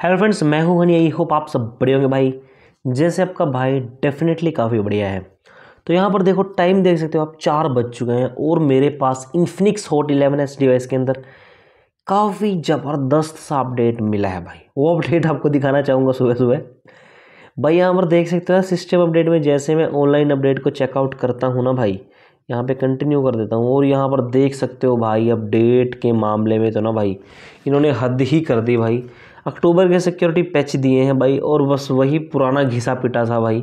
hello friends मैं हूं Honey I hope आप सब बढ़िया होंगे भाई जैसे आपका भाई डेफिनेटली काफ़ी बढ़िया है तो यहाँ पर देखो टाइम देख सकते हो आप चार बज चुके हैं और मेरे पास Infinix hot eleven S device के अंदर काफ़ी ज़बरदस्त सा अपडेट मिला है भाई वो अपडेट आपको दिखाना चाहूँगा सुबह सुबह भाई यहाँ पर देख सकते हो सिस्टम अपडेट में जैसे मैं ऑनलाइन अपडेट को चेकआउट करता हूँ ना भाई यहाँ पे कंटिन्यू कर देता हूँ और यहाँ पर देख सकते हो भाई अपडेट के मामले में तो ना भाई इन्होंने हद ही कर दी भाई अक्टूबर के सिक्योरिटी पैच दिए हैं भाई और बस वही पुराना घिसा पिटा था भाई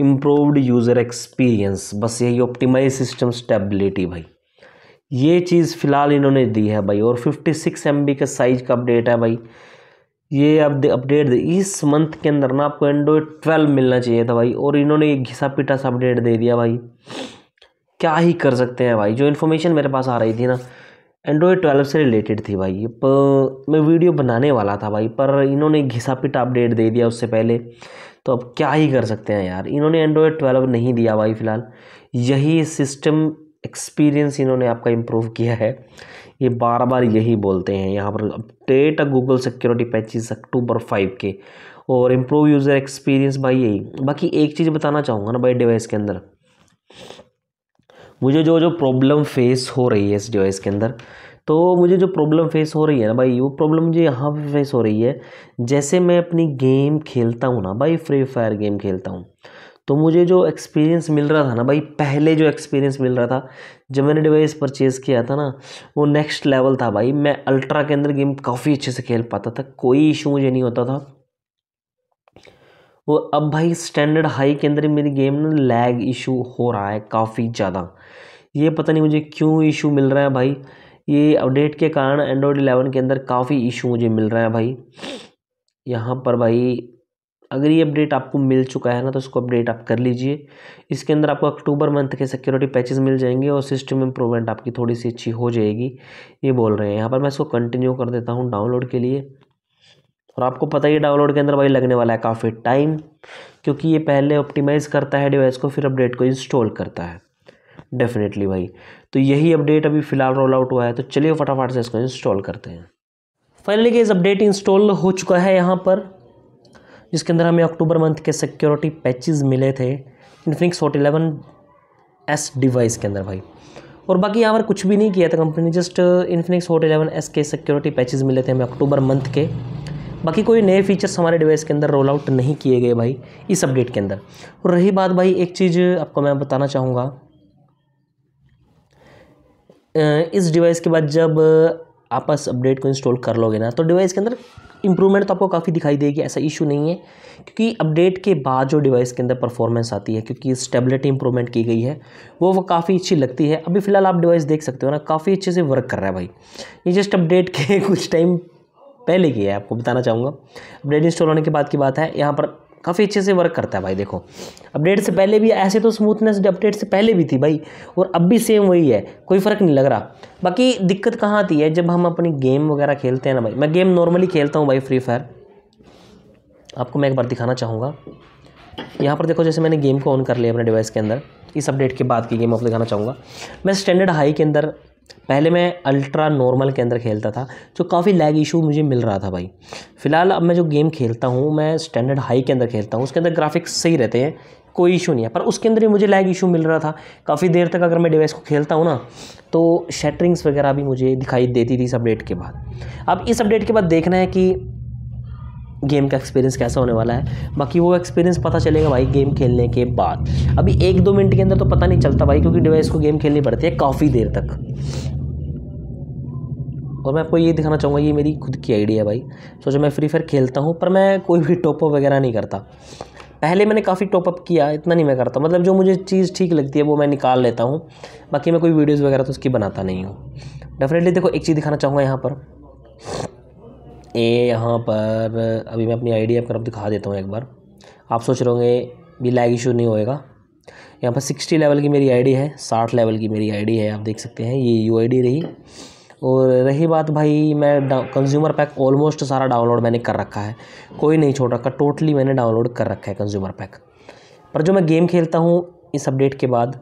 इम्प्रूव्ड यूज़र एक्सपीरियंस बस यही ऑप्टिमाइज सिस्टम स्टेबिलिटी भाई ये चीज़ फ़िलहाल इन्होंने दी है भाई और 56 सिक्स के साइज़ का अपडेट है भाई ये अब अपडेट इस मंथ के अंदर ना आपको एंड्रॉयड ट्वेल्व मिलना चाहिए था भाई और इन्होंने ये घिसा पिटा सा अपडेट दे दिया भाई क्या ही कर सकते हैं भाई जो इन्फॉर्मेशन मेरे पास आ रही थी ना एंड्रॉयड ट्वेल्व से रिलेटेड थी भाई पर मैं वीडियो बनाने वाला था भाई पर इन्होंने घिसा पिटा अपडेट दे दिया उससे पहले तो अब क्या ही कर सकते हैं यार इन्होंने एंड्रॉयड ट्वेल्व नहीं दिया भाई फ़िलहाल यही सिस्टम एक्सपीरियंस इन्होंने आपका इम्प्रूव किया है ये बार बार यही बोलते हैं यहाँ पर update Google security patches October five के और इम्प्रूव यूज़र एक्सपीरियंस भाई यही बाकी एक चीज़ बताना चाहूँगा ना भाई डिवाइस के अंदर मुझे जो जो प्रॉब्लम फेस हो रही है इस डिवाइस के अंदर तो मुझे जो प्रॉब्लम फेस हो रही है ना भाई वो प्रॉब्लम मुझे यहाँ पे फेस हो रही है जैसे मैं अपनी गेम खेलता हूँ ना भाई फ्री फायर गेम खेलता हूँ तो मुझे जो एक्सपीरियंस मिल रहा था ना भाई पहले जो एक्सपीरियंस मिल रहा था जब मैंने डिवाइस परचेज़ किया था ना वो नेक्स्ट लेवल था भाई मैं अल्ट्रा के अंदर गेम काफ़ी अच्छे से खेल पाता था कोई इशू मुझे नहीं होता था वो अब भाई स्टैंडर्ड हाई के अंदर मेरी गेम में लैग इशू हो रहा है काफ़ी ज़्यादा ये पता नहीं मुझे क्यों इशू मिल रहा है भाई ये अपडेट के कारण एंड्रॉयड एलेवन के अंदर काफ़ी इशू मुझे मिल रहा है भाई यहाँ पर भाई अगर ये अपडेट आपको मिल चुका है ना तो उसको अपडेट आप कर लीजिए इसके अंदर आपको अक्टूबर मंथ के सिक्योरिटी पैचेस मिल जाएंगे और सिस्टम इम्प्रूवमेंट आपकी थोड़ी सी अच्छी हो जाएगी ये बोल रहे हैं यहाँ पर मैं इसको कंटिन्यू कर देता हूँ डाउनलोड के लिए और आपको पता ही डाउनलोड के अंदर भाई लगने वाला है काफ़ी टाइम क्योंकि ये पहले ऑप्टिमाइज़ करता है डिवाइस को फिर अपडेट को इंस्टॉल करता है डेफिनेटली भाई तो यही अपडेट अभी फ़िलहाल रोल आउट हुआ है तो चलिए फटाफट से इसको इंस्टॉल करते हैं फाइनली गेज अपडेट इंस्टॉल हो चुका है यहाँ पर जिसके अंदर हमें अक्टूबर मंथ के सिक्योरिटी पैचेज मिले थे Infinix fort eleven S device के अंदर भाई और बाकी यहाँ पर कुछ भी नहीं किया था कंपनी ने just Infinix fort eleven S के सिक्योरिटी पैचेज मिले थे हमें अक्टूबर मंथ के बाकी कोई नए फीचर्स हमारे डिवाइस के अंदर रोल आउट नहीं किए गए भाई इस अपडेट के अंदर और रही बात भाई एक चीज़ आपको मैं बताना चाहूँगा इस डिवाइस के बाद जब आप इस अपडेट को इंस्टॉल कर लोगे ना तो डिवाइस के अंदर इंप्रूवमेंट तो आपको काफ़ी दिखाई देगी ऐसा इशू नहीं है क्योंकि अपडेट के बाद जो डिवाइस के अंदर परफॉर्मेंस आती है क्योंकि स्टेबिलिटी इंप्रूवमेंट की गई है वो वो काफ़ी अच्छी लगती है अभी फ़िलहाल आप डिवाइस देख सकते हो ना काफ़ी अच्छे से वर्क कर रहा है भाई ये जस्ट अपडेट के कुछ टाइम पहले की है आपको बताना चाहूँगा अपडेट इंस्टॉल होने के बाद की बात है यहाँ पर काफ़ी अच्छे से वर्क करता है भाई देखो अपडेट से पहले भी ऐसे तो स्मूथनेस अपडेट से पहले भी थी भाई और अब भी सेम वही है कोई फ़र्क नहीं लग रहा बाकी दिक्कत कहाँ आती है जब हम अपनी गेम वगैरह खेलते हैं ना भाई मैं गेम नॉर्मली खेलता हूँ भाई फ्री फायर आपको मैं एक बार दिखाना चाहूँगा यहाँ पर देखो जैसे मैंने गेम को ऑन कर लिया अपने डिवाइस के अंदर इस अपडेट के बाद की गेम आपको दिखाना चाहूँगा मैं स्टैंडर्ड हाई के अंदर पहले मैं अल्ट्रा नॉर्मल के अंदर खेलता था जो काफ़ी लैग इशू मुझे मिल रहा था भाई फ़िलहाल अब मैं जो गेम खेलता हूँ मैं स्टैंडर्ड हाई के अंदर खेलता हूँ उसके अंदर ग्राफिक्स सही रहते हैं कोई इशू नहीं है पर उसके अंदर ही मुझे लैग इशू मिल रहा था काफ़ी देर तक अगर मैं डिवाइस को खेलता हूँ ना तो शटरिंग्स वगैरह भी मुझे दिखाई देती थी इस अपडेट के बाद अब इस अपडेट के बाद देखना है कि गेम का एक्सपीरियंस कैसा होने वाला है बाकी वो एक्सपीरियंस पता चलेगा भाई गेम खेलने के बाद अभी एक दो मिनट के अंदर तो पता नहीं चलता भाई क्योंकि डिवाइस को गेम खेलनी पड़ती है काफ़ी देर तक और मैं आपको ये दिखाना चाहूँगा ये मेरी खुद की आइडिया है भाई सोचो मैं फ्री फायर खेलता हूँ पर मैं कोई भी टॉपअप वगैरह नहीं करता पहले मैंने काफ़ी टॉपअप किया इतना नहीं मैं करता मतलब जो मुझे चीज़ ठीक लगती है वो मैं निकाल लेता हूँ बाकी मैं कोई वीडियोज़ वगैरह तो उसकी बनाता नहीं हूँ डेफिनेटली देखो एक चीज़ दिखाना चाहूँगा यहाँ पर ए यहाँ पर अभी मैं अपनी आईडी आपको दिखा देता हूँ एक बार आप सोच रहे होंगे भी लैग इशू नहीं होएगा यहाँ पर सिक्सटी लेवल की मेरी आईडी है साठ लेवल की मेरी आईडी है आप देख सकते हैं ये यू रही और रही बात भाई मैं कंज्यूमर पैक ऑलमोस्ट सारा डाउनलोड मैंने कर रखा है कोई नहीं छोड़ रखा टोटली मैंने डाउनलोड कर रखा है कंज्यूमर पैक पर जो मैं गेम खेलता हूँ इस अपडेट के बाद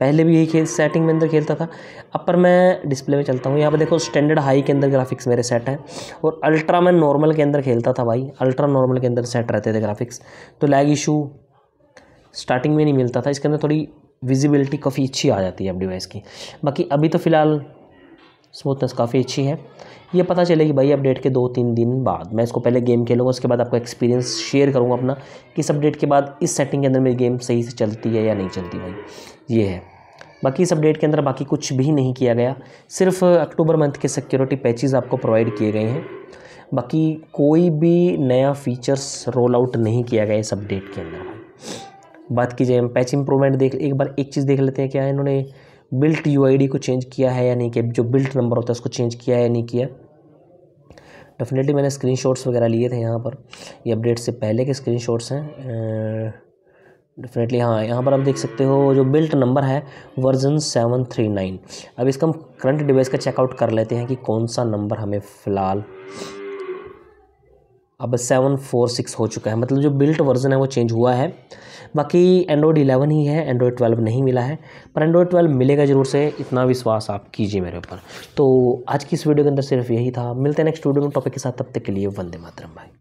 पहले भी यही खेल सेटिंग में अंदर खेलता था अब पर मैं डिस्प्ले में चलता हूँ यहाँ पर देखो स्टैंडर्ड हाई के अंदर ग्राफिक्स मेरे सेट हैं और अल्ट्रा मैं नॉर्मल के अंदर खेलता था भाई अल्ट्रा नॉर्मल के अंदर सेट रहते थे ग्राफिक्स तो लैग इशू स्टार्टिंग में नहीं मिलता था इसके अंदर थोड़ी विजिबिलिटी काफ़ी अच्छी आ जाती है अब डिवाइस की बाकी अभी तो फ़िलहाल स्मूथनेस काफ़ी अच्छी है ये पता चले कि भाई अपडेट के दो तीन दिन बाद मैं इसको पहले गेम खेलूँगा उसके बाद आपको एक्सपीरियंस शेयर करूँगा अपना कि इस अपडेट के बाद इस सेटिंग के अंदर मेरी गेम सही से चलती है या नहीं चलती भाई ये है बाकी इस अपडेट के अंदर बाकी कुछ भी नहीं किया गया सिर्फ अक्टूबर मंथ के सिक्योरिटी पैचेज़ आपको प्रोवाइड किए गए हैं बाकी कोई भी नया फीचर्स रोल आउट नहीं किया गया इस अपडेट के अंदर बात की जाए हम पैच इम्प्रूवमेंट देख एक बार एक चीज़ देख लेते हैं क्या है इन्होंने बिल्ट यू को चेंज किया है या नहीं किया जो बिल्ट नंबर होता है उसको चेंज किया है या नहीं किया डेफिनेटली मैंने स्क्रीन वगैरह लिए थे यहाँ पर ये अपडेट से पहले के स्क्रीन हैं डेफिनेटली हाँ यहाँ पर आप देख सकते हो जो बिल्ट नंबर है वर्जन सेवन थ्री नाइन अब इसका हम करंट डिवाइस का चेकआउट कर लेते हैं कि कौन सा नंबर हमें फ़िलहाल अब सेवन फोर सिक्स हो चुका है मतलब जो बिल्ट वर्जन है वो चेंज हुआ है बाकी एंड्रॉयड इलेवन ही है एंड्रॉयड ट्वेल्व नहीं मिला है पर एंड्रॉयड ट्वेल्व मिलेगा ज़रूर से इतना विश्वास आप कीजिए मेरे ऊपर तो आज की इस वीडियो के अंदर सिर्फ यही था मिलते हैं नेक्स्ट वीडियो में टॉपिक के साथ तब तक के लिए वंदे मातरम भाई